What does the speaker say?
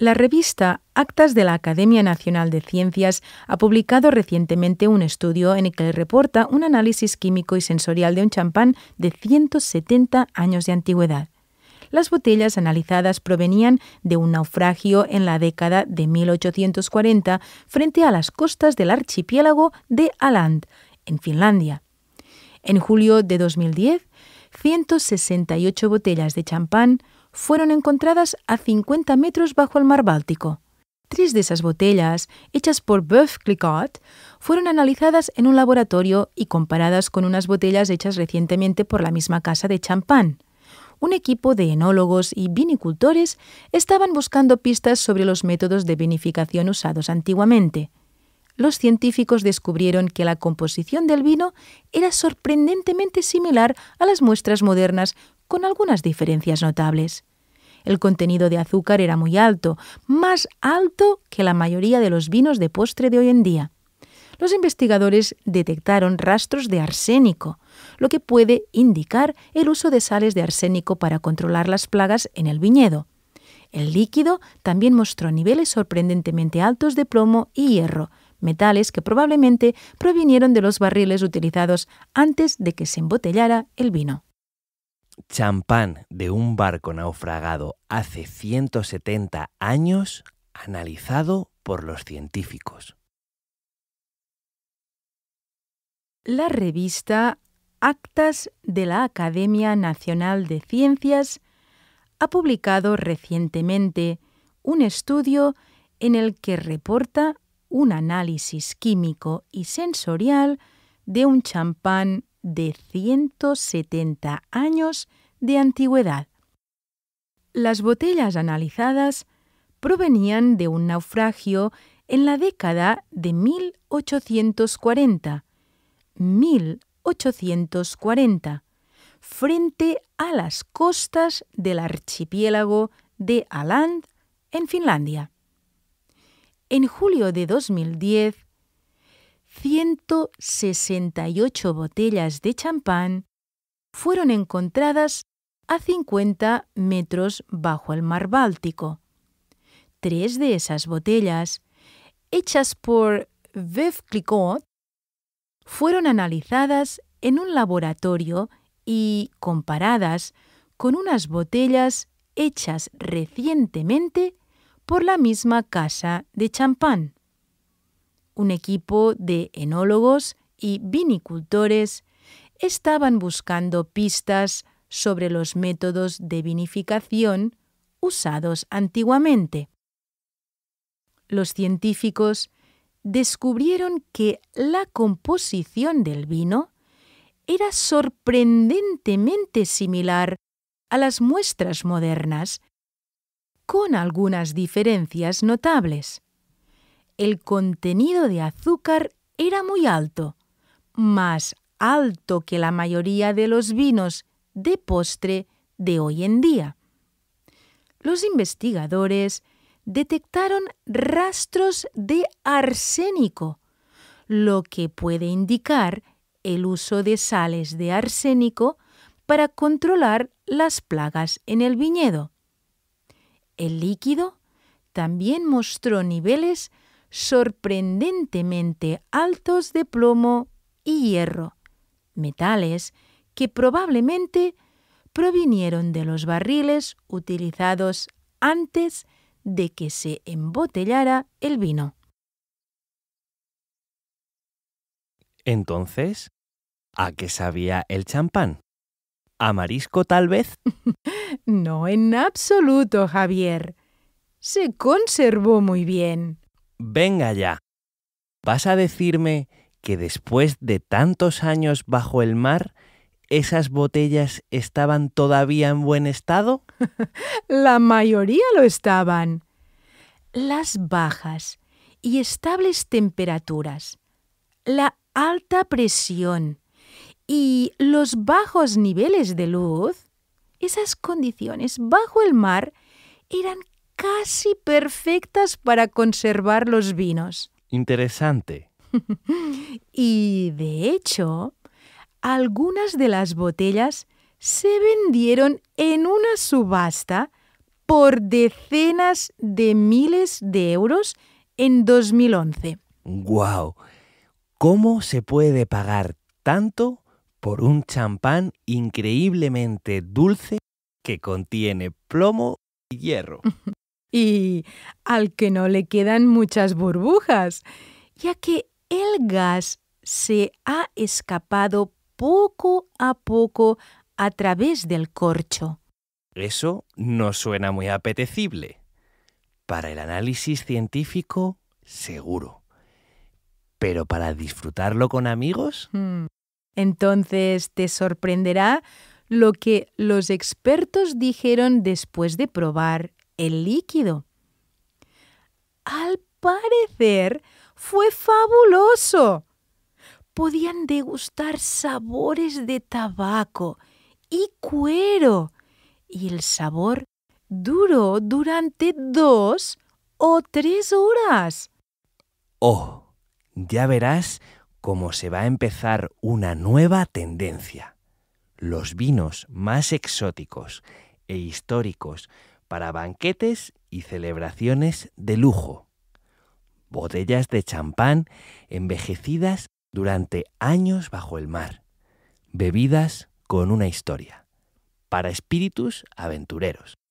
La revista Actas de la Academia Nacional de Ciencias ha publicado recientemente un estudio en el que reporta un análisis químico y sensorial de un champán de 170 años de antigüedad. Las botellas analizadas provenían de un naufragio en la década de 1840 frente a las costas del archipiélago de Aland, en Finlandia. En julio de 2010, 168 botellas de champán, fueron encontradas a 50 metros bajo el mar Báltico. Tres de esas botellas, hechas por Boeuf Clicquot, fueron analizadas en un laboratorio y comparadas con unas botellas hechas recientemente por la misma casa de champán. Un equipo de enólogos y vinicultores estaban buscando pistas sobre los métodos de vinificación usados antiguamente los científicos descubrieron que la composición del vino era sorprendentemente similar a las muestras modernas, con algunas diferencias notables. El contenido de azúcar era muy alto, más alto que la mayoría de los vinos de postre de hoy en día. Los investigadores detectaron rastros de arsénico, lo que puede indicar el uso de sales de arsénico para controlar las plagas en el viñedo. El líquido también mostró niveles sorprendentemente altos de plomo y hierro, metales que probablemente provinieron de los barriles utilizados antes de que se embotellara el vino. Champán de un barco naufragado hace 170 años analizado por los científicos. La revista Actas de la Academia Nacional de Ciencias ha publicado recientemente un estudio en el que reporta un análisis químico y sensorial de un champán de 170 años de antigüedad. Las botellas analizadas provenían de un naufragio en la década de 1840. 1840 frente a las costas del archipiélago de Aland en Finlandia en julio de 2010, 168 botellas de champán fueron encontradas a 50 metros bajo el mar Báltico. Tres de esas botellas, hechas por Veuve fueron analizadas en un laboratorio y comparadas con unas botellas hechas recientemente por la misma casa de champán. Un equipo de enólogos y vinicultores estaban buscando pistas sobre los métodos de vinificación usados antiguamente. Los científicos descubrieron que la composición del vino era sorprendentemente similar a las muestras modernas con algunas diferencias notables. El contenido de azúcar era muy alto, más alto que la mayoría de los vinos de postre de hoy en día. Los investigadores detectaron rastros de arsénico, lo que puede indicar el uso de sales de arsénico para controlar las plagas en el viñedo el líquido también mostró niveles sorprendentemente altos de plomo y hierro, metales que probablemente provinieron de los barriles utilizados antes de que se embotellara el vino. Entonces, ¿a qué sabía el champán? ¿A marisco tal vez? no, en absoluto, Javier. Se conservó muy bien. Venga ya. ¿Vas a decirme que después de tantos años bajo el mar, esas botellas estaban todavía en buen estado? La mayoría lo estaban. Las bajas y estables temperaturas, la alta presión, y los bajos niveles de luz, esas condiciones bajo el mar eran casi perfectas para conservar los vinos. Interesante. y de hecho, algunas de las botellas se vendieron en una subasta por decenas de miles de euros en 2011. ¡Guau! Wow. ¿Cómo se puede pagar tanto por un champán increíblemente dulce que contiene plomo y hierro. y al que no le quedan muchas burbujas, ya que el gas se ha escapado poco a poco a través del corcho. Eso no suena muy apetecible. Para el análisis científico, seguro. Pero para disfrutarlo con amigos... Hmm. Entonces te sorprenderá lo que los expertos dijeron después de probar el líquido. Al parecer, fue fabuloso. Podían degustar sabores de tabaco y cuero, y el sabor duró durante dos o tres horas. Oh, ya verás como se va a empezar una nueva tendencia. Los vinos más exóticos e históricos para banquetes y celebraciones de lujo. Botellas de champán envejecidas durante años bajo el mar. Bebidas con una historia. Para espíritus aventureros.